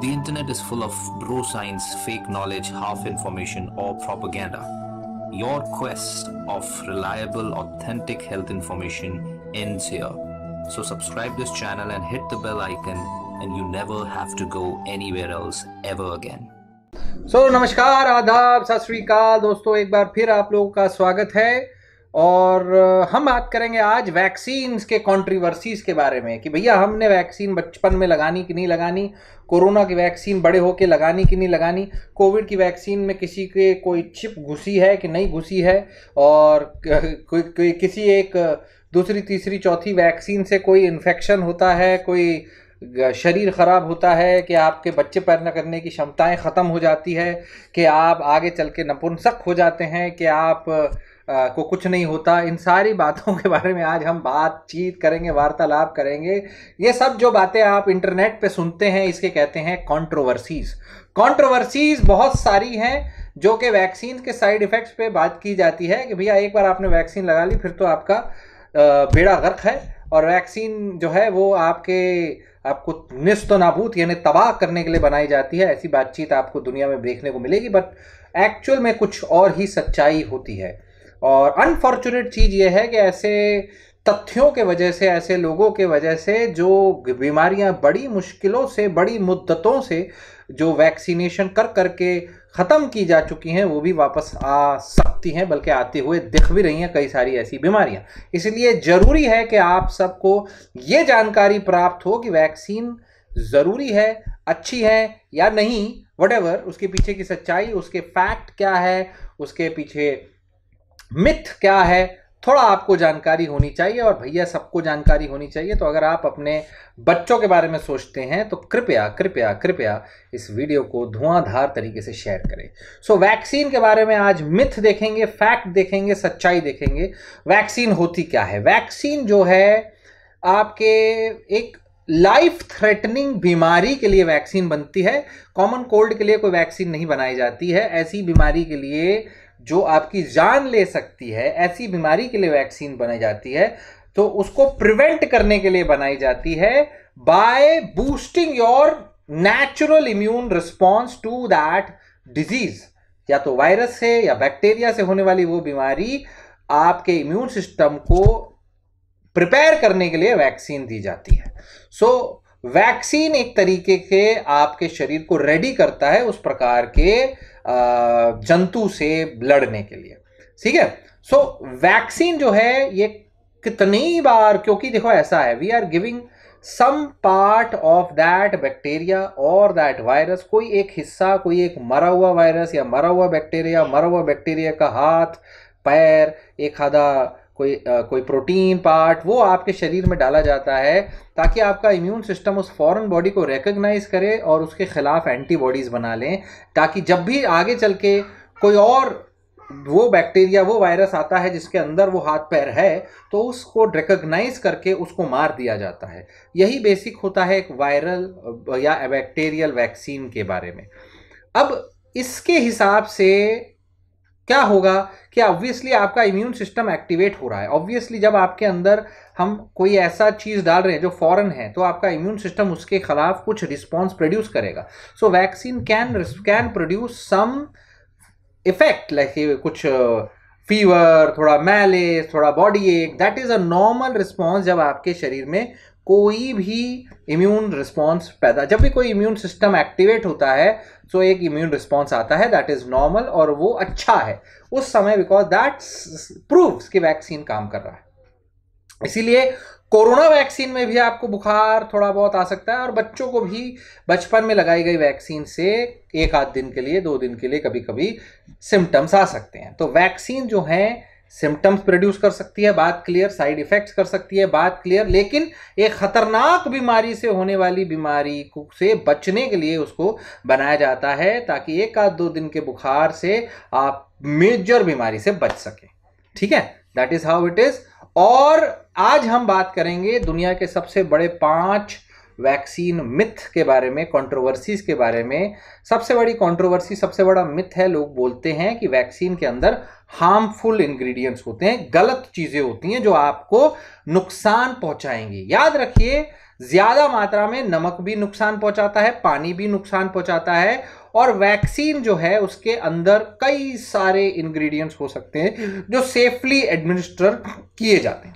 The internet is full of bro science, fake knowledge, half information, or propaganda. Your quest of reliable, authentic health information ends here. So subscribe this channel and hit the bell icon and you never have to go anywhere else ever again. so, namaskar, Adab, sasri श्रीकाल दोस्तों एक बार फिर आप लोगों और हम बात करेंगे आज वैक्सीन के कॉन्ट्रीवर्सीज के बारे में कि भैया हमने वैक्सीन बचपन में लगानी कि नहीं लगानी कोरोना की वैक्सीन बड़े होके लगानी कि नहीं लगानी कोविड की वैक्सीन में किसी के कोई चिप घुसी है कि नहीं घुसी है और कोई, कोई किसी एक दूसरी तीसरी चौथी वैक्सीन से कोई इन्फेक्शन होता है कोई शरीर ख़राब होता है कि आपके बच्चे पैदा करने की क्षमताएं ख़त्म हो जाती है कि आप आगे चल के नपुंसक हो जाते हैं कि आप को कुछ नहीं होता इन सारी बातों के बारे में आज हम बातचीत करेंगे वार्तालाप करेंगे ये सब जो बातें आप इंटरनेट पे सुनते हैं इसके कहते हैं कॉन्ट्रोवर्सीज़ कॉन्ट्रोवर्सीज़ बहुत सारी हैं जो कि वैक्सीन के साइड इफेक्ट्स पे बात की जाती है कि भैया एक बार आपने वैक्सीन लगा ली फिर तो आपका बेड़ा गर्क है और वैक्सीन जो है वो आपके आपको निस्त नाबूत यानी तबाह करने के लिए बनाई जाती है ऐसी बातचीत आपको दुनिया में देखने को मिलेगी बट एक्चुअल में कुछ और ही सच्चाई होती है और अनफॉर्चुनेट चीज़ ये है कि ऐसे तथ्यों के वजह से ऐसे लोगों के वजह से जो बीमारियां बड़ी मुश्किलों से बड़ी मुद्दतों से जो वैक्सीनेशन कर करके ख़त्म की जा चुकी हैं वो भी वापस आ सकती हैं बल्कि आते हुए दिख भी रही हैं कई सारी ऐसी बीमारियां इसलिए ज़रूरी है कि आप सबको ये जानकारी प्राप्त हो कि वैक्सीन ज़रूरी है अच्छी है या नहीं वट उसके पीछे की सच्चाई उसके फैक्ट क्या है उसके पीछे मिथ क्या है थोड़ा आपको जानकारी होनी चाहिए और भैया सबको जानकारी होनी चाहिए तो अगर आप अपने बच्चों के बारे में सोचते हैं तो कृपया कृपया कृपया इस वीडियो को धुआंधार तरीके से शेयर करें सो so, वैक्सीन के बारे में आज मिथ देखेंगे फैक्ट देखेंगे सच्चाई देखेंगे वैक्सीन होती क्या है वैक्सीन जो है आपके एक लाइफ थ्रेटनिंग बीमारी के लिए वैक्सीन बनती है कॉमन कोल्ड के लिए कोई वैक्सीन नहीं बनाई जाती है ऐसी बीमारी के लिए जो आपकी जान ले सकती है ऐसी बीमारी के लिए वैक्सीन बनाई जाती है तो उसको प्रिवेंट करने के लिए बनाई जाती है by boosting your natural immune response to that disease या तो वायरस से या बैक्टीरिया से होने वाली वो बीमारी आपके इम्यून सिस्टम को प्रिपेयर करने के लिए वैक्सीन दी जाती है सो so, वैक्सीन एक तरीके के आपके शरीर को रेडी करता है उस प्रकार के जंतु से लड़ने के लिए ठीक है सो वैक्सीन जो है ये कितनी बार क्योंकि देखो ऐसा है we are giving some part of that bacteria और दैट वायरस कोई एक हिस्सा कोई एक मरा हुआ वायरस या मरा हुआ बैक्टीरिया मरा हुआ बैक्टीरिया का हाथ पैर एक आधा कोई आ, कोई प्रोटीन पार्ट वो आपके शरीर में डाला जाता है ताकि आपका इम्यून सिस्टम उस फॉरेन बॉडी को रिकग्नाइज करे और उसके ख़िलाफ़ एंटीबॉडीज़ बना लें ताकि जब भी आगे चल के कोई और वो बैक्टीरिया वो वायरस आता है जिसके अंदर वो हाथ पैर है तो उसको रिकग्नाइज करके उसको मार दिया जाता है यही बेसिक होता है एक वायरल या बैक्टीरियल वैक्सीन के बारे में अब इसके हिसाब से क्या होगा कि ऑब्वियसली आपका इम्यून सिस्टम एक्टिवेट हो रहा है ऑब्वियसली जब आपके अंदर हम कोई ऐसा चीज़ डाल रहे हैं जो फॉरेन है तो आपका इम्यून सिस्टम उसके खिलाफ कुछ रिस्पॉन्स प्रोड्यूस करेगा so vaccine can can produce some effect like कुछ फीवर uh, थोड़ा मैलेस थोड़ा बॉडी एक that is a normal response जब आपके शरीर में कोई भी इम्यून रिस्पॉन्स पैदा जब भी कोई इम्यून सिस्टम एक्टिवेट होता है तो एक इम्यून रिस्पॉन्स आता है दैट इज़ नॉर्मल और वो अच्छा है उस समय बिकॉज दैट प्रूव्स कि वैक्सीन काम कर रहा है इसीलिए कोरोना वैक्सीन में भी आपको बुखार थोड़ा बहुत आ सकता है और बच्चों को भी बचपन में लगाई गई वैक्सीन से एक आध दिन के लिए दो दिन के लिए कभी कभी सिम्टम्स आ सकते हैं तो वैक्सीन जो है सिम्टम्स प्रोड्यूस कर सकती है बात क्लियर साइड इफेक्ट्स कर सकती है बात क्लियर लेकिन एक ख़तरनाक बीमारी से होने वाली बीमारी से बचने के लिए उसको बनाया जाता है ताकि एक आध दो दिन के बुखार से आप मेजर बीमारी से बच सकें ठीक है that is how it is और आज हम बात करेंगे दुनिया के सबसे बड़े आ, वैक्सीन मिथ के बारे में कंट्रोवर्सीज के बारे में सबसे बड़ी कंट्रोवर्सी सबसे बड़ा मिथ है लोग बोलते हैं कि वैक्सीन के अंदर हार्मफुल इंग्रेडिएंट्स होते हैं गलत चीज़ें होती हैं जो आपको नुकसान पहुंचाएंगी याद रखिए ज़्यादा मात्रा में नमक भी नुकसान पहुंचाता है पानी भी नुकसान पहुंचाता है और वैक्सीन जो है उसके अंदर कई सारे इंग्रेडिएंट्स हो सकते हैं जो सेफली एडमिनिस्टर किए जाते हैं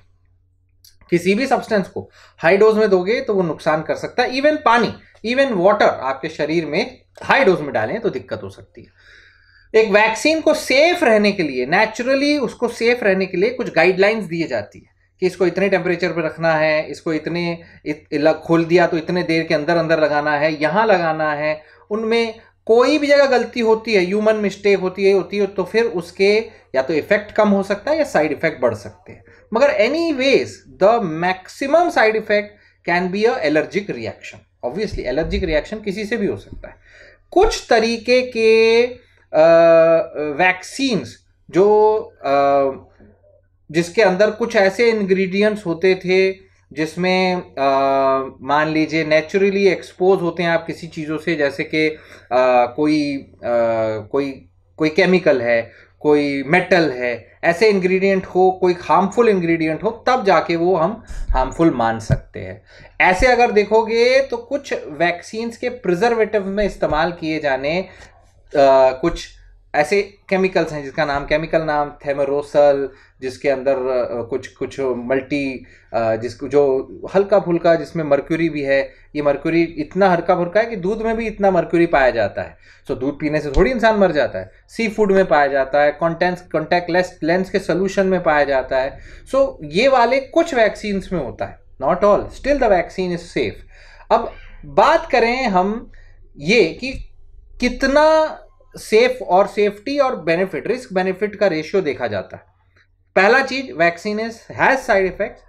किसी भी सब्सटेंस को हाई डोज में दोगे तो वो नुकसान कर सकता है इवन पानी इवन वाटर आपके शरीर में हाई डोज में डालें तो दिक्कत हो सकती है एक वैक्सीन को सेफ रहने के लिए नेचुरली उसको सेफ रहने के लिए कुछ गाइडलाइंस दिए जाती है कि इसको इतने टेम्परेचर पर रखना है इसको इतने इत, खोल दिया तो इतने देर के अंदर अंदर लगाना है यहाँ लगाना है उनमें कोई भी जगह गलती होती है ह्यूमन मिस्टेक होती है होती है तो फिर उसके या तो इफेक्ट कम हो सकता है या साइड इफेक्ट बढ़ सकते हैं मगर anyways the maximum side effect can be a allergic reaction obviously allergic reaction किसी से भी हो सकता है कुछ तरीके के वैक्सीन्स जो uh, जिसके अंदर कुछ ऐसे इंग्रेडिएंट्स होते थे जिसमें uh, मान लीजिए नेचुरली एक्सपोज होते हैं आप किसी चीज़ों से जैसे कि कोई uh, कोई कोई केमिकल है कोई मेटल है ऐसे इंग्रेडिएंट हो कोई हार्मफुल इंग्रेडिएंट हो तब जाके वो हम हार्मफुल मान सकते हैं ऐसे अगर देखोगे तो कुछ वैक्सीन्स के प्रिजर्वेटिव में इस्तेमाल किए जाने आ, कुछ ऐसे केमिकल्स हैं जिसका नाम केमिकल नाम थेमरोसल जिसके अंदर कुछ कुछ मल्टी जिस जो हल्का फुल्का जिसमें मर्क्यूरी भी है ये मर्क्यूरी इतना हल्का फुल्का है कि दूध में भी इतना मरक्यूरी पाया जाता है सो दूध पीने से थोड़ी इंसान मर जाता है सी फूड में पाया जाता है कॉन्टेंस लेस लेंस के सोल्यूशन में पाया जाता है सो ये वाले कुछ वैक्सीन्स में होता है not all still the vaccine is safe अब बात करें हम ये कि कितना सेफ और सेफ्टी और बेनिफिट रिस्क बेनिफिट का रेशियो देखा जाता है पहला चीज vaccine has side effects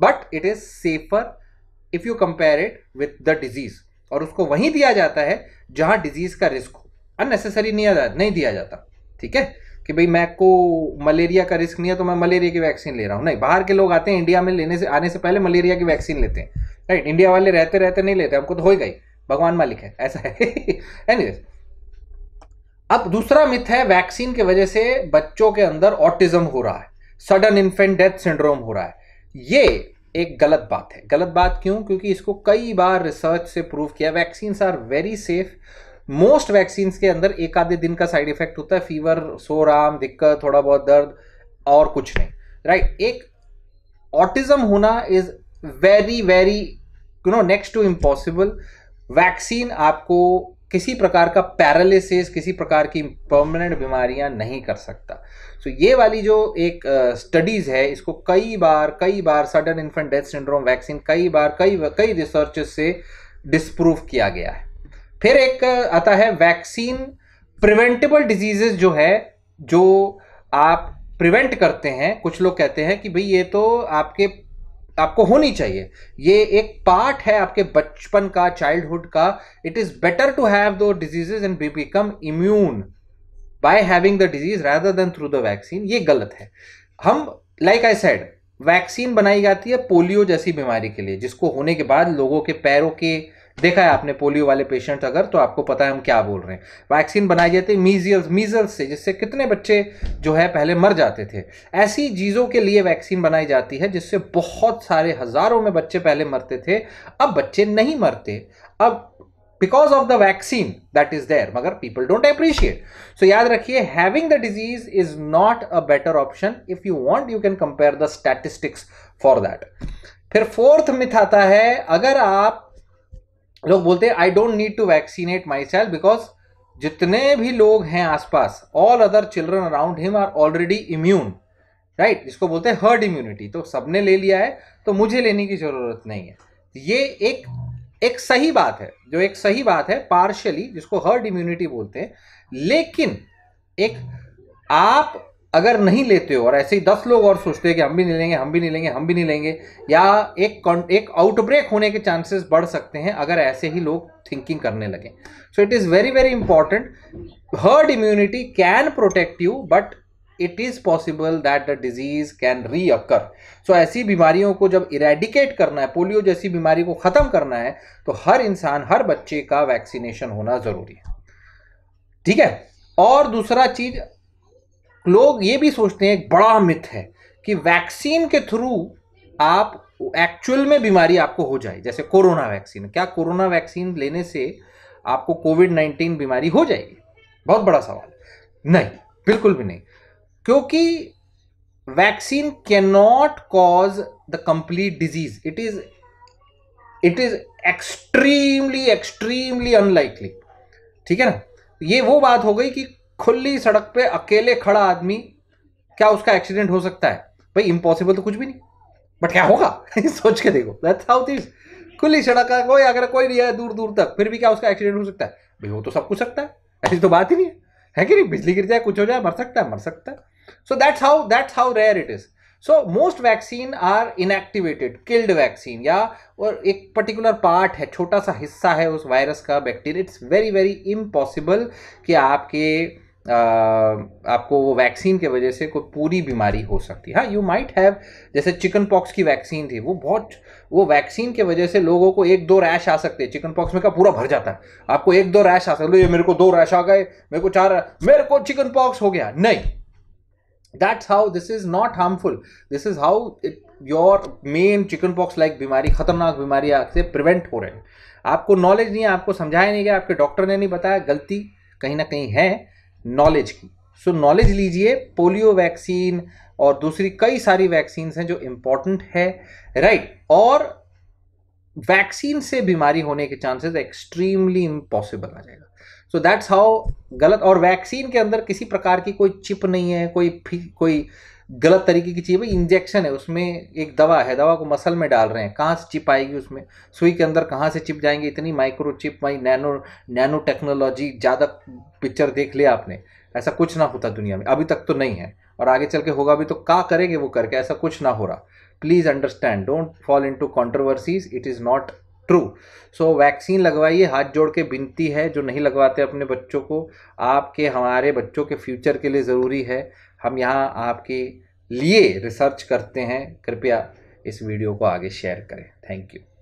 but it is safer if you compare it with the disease और उसको वहीं दिया जाता है जहां डिजीज का रिस्क हो अननेसेसरी नहीं आ नहीं दिया जाता ठीक है कि भाई मैं को मलेरिया का रिस्क नहीं है तो मैं मलेरिया की वैक्सीन ले रहा हूँ नहीं बाहर के लोग आते हैं इंडिया में लेने से आने से पहले मलेरिया की वैक्सीन लेते हैं राइट इंडिया वाले रहते रहते नहीं लेते हमको तो हो ही गई भगवान मालिक है ऐसा है एनी अब दूसरा मिथ है वैक्सीन की वजह से बच्चों के अंदर ऑटिज्म हो रहा है सडन इन्फेंट डेथ सिंड्रोम हो रहा है ये एक गलत बात है गलत बात क्यों क्योंकि इसको कई बार रिसर्च से प्रूव किया vaccines are very safe most vaccine के अंदर एक आधे दिन का साइड इफेक्ट होता है फीवर सोराम दिक्कत थोड़ा बहुत दर्द और कुछ नहीं राइट right? एक ऑटिज्म होना is very very you know next to impossible vaccine आपको किसी प्रकार का पैरालिसिस किसी प्रकार की परमानेंट बीमारियां नहीं कर सकता सो so, ये वाली जो एक स्टडीज़ uh, है इसको कई बार कई बार sudden infant death syndrome vaccine कई बार कई कई रिसर्च से डिसप्रूव किया गया है फिर एक आता है वैक्सीन प्रिवेंटेबल डिजीजेज जो है जो आप प्रिवेंट करते हैं कुछ लोग कहते हैं कि भाई ये तो आपके आपको होनी चाहिए ये एक पार्ट है आपके बचपन का चाइल्डहुड का it is better to have two diseases and be become immune by having the disease rather than through the vaccine ये गलत है हम लाइक आई सेड वैक्सीन बनाई जाती है पोलियो जैसी बीमारी के लिए जिसको होने के बाद लोगों के पैरों के देखा है आपने पोलियो वाले पेशेंट अगर तो आपको पता है हम क्या बोल रहे हैं वैक्सीन बनाई जाती है मीजियल्स मीजल्स से जिससे कितने बच्चे जो है पहले मर जाते थे ऐसी चीज़ों के लिए वैक्सीन बनाई जाती है जिससे बहुत सारे हजारों में बच्चे पहले मरते थे अब बच्चे नहीं मरते अब because of the vaccine that is there मगर पीपल डोंट एप्रिशिएट सो याद रखिए having the disease is not a better option if you want you can compare the statistics for that फिर फोर्थ मिथ आता है अगर आप लोग बोलते हैं I don't need to vaccinate myself because जितने भी लोग हैं आसपास all other children around him are already immune right जिसको बोलते हैं हर्ड इम्यूनिटी तो सबने ले लिया है तो मुझे लेने की ज़रूरत नहीं है ये एक एक सही बात है जो एक सही बात है पार्शली जिसको हर्ड इम्यूनिटी बोलते हैं लेकिन एक आप अगर नहीं लेते हो और ऐसे ही दस लोग और सोचते हैं कि हम भी नहीं लेंगे हम भी नहीं लेंगे हम भी नहीं लेंगे या एक एक आउटब्रेक होने के चांसेस बढ़ सकते हैं अगर ऐसे ही लोग थिंकिंग करने लगे so it is very very important herd immunity can protect you but it is possible that the disease can reoccur सो ऐसी बीमारियों को जब इरेडिकेट करना है पोलियो जैसी बीमारी को ख़त्म करना है तो हर इंसान हर बच्चे का वैक्सीनेशन होना ज़रूरी है ठीक है और दूसरा चीज़ लोग ये भी सोचते हैं एक बड़ा मिथ है कि वैक्सीन के थ्रू आप एक्चुअल में बीमारी आपको हो जाए जैसे कोरोना वैक्सीन क्या कोरोना वैक्सीन लेने से आपको कोविड नाइन्टीन बीमारी हो जाएगी बहुत बड़ा सवाल नहीं बिल्कुल भी नहीं क्योंकि vaccine can not cause the complete disease it is it is extremely extremely unlikely ठीक है ना ये वो बात हो गई कि खुली सड़क पे अकेले खड़ा आदमी क्या उसका एक्सीडेंट हो सकता है भाई इम्पॉसिबल तो कुछ भी नहीं बट क्या होगा सोच के देखो दैट्स हाउ दिस खुली सड़क का कोई अगर कोई नहीं है दूर दूर तक फिर भी क्या उसका एक्सीडेंट हो सकता है भाई वो तो सब कुछ सकता है ऐसी तो बात ही नहीं है है कि नहीं बिजली गिर जाए कुछ हो जाए मर सकता है मर सकता है so that's how that's how rare it is so most vaccine are inactivated killed vaccine या और एक पर्टिकुलर पार्ट है छोटा सा हिस्सा है उस वायरस का bacteria it's very very impossible कि आपके आपको वो वैक्सीन के वजह से कोई पूरी बीमारी हो सकती है हाँ यू माइट हैव जैसे चिकन पॉक्स की वैक्सीन थी वो बहुत वो वैक्सीन के वजह से लोगों को एक दो रैश आ सकते हैं चिकन पॉक्स में का पूरा भर जाता है आपको एक दो रैश आ सकते मेरे को दो रैश आ गए मेरे को चार मेरे को चिकन पॉक्स हो गया नहीं that's how this is not harmful this is how it your main chicken pox like बीमारी खतरनाक बीमारी आपसे प्रिवेंट हो रहे हैं आपको नॉलेज नहीं है आपको समझाया नहीं गया आपके डॉक्टर ने नहीं बताया गलती कहीं ना कहीं है नॉलेज की सो नॉलेज लीजिए पोलियो वैक्सीन और दूसरी कई सारी वैक्सीन हैं जो इंपॉर्टेंट है राइट right? और वैक्सीन से बीमारी होने के चांसेस एक्सट्रीमली इम्पॉसिबल आ जाएगा सो दैट्स हाउ गलत और वैक्सीन के अंदर किसी प्रकार की कोई चिप नहीं है कोई कोई गलत तरीके की चीज़ भाई इंजेक्शन है उसमें एक दवा है दवा को मसल में डाल रहे हैं कहाँ से चिप आएगी उसमें सुई के अंदर कहाँ से चिप जाएंगे इतनी माइक्रो चिप वही नैनो नैनो टेक्नोलॉजी ज़्यादा पिक्चर देख लिया आपने ऐसा कुछ ना होता दुनिया में अभी तक तो नहीं है और आगे चल के होगा भी तो का करेंगे वो करके ऐसा कुछ ना हो रहा please understand don't fall into controversies it is not true so vaccine लगवाइए हाथ जोड़ के बिनती है जो नहीं लगवाते अपने बच्चों को आपके हमारे बच्चों के फ्यूचर के लिए ज़रूरी है हम यहाँ आपके लिए रिसर्च करते हैं कृपया इस वीडियो को आगे शेयर करें थैंक यू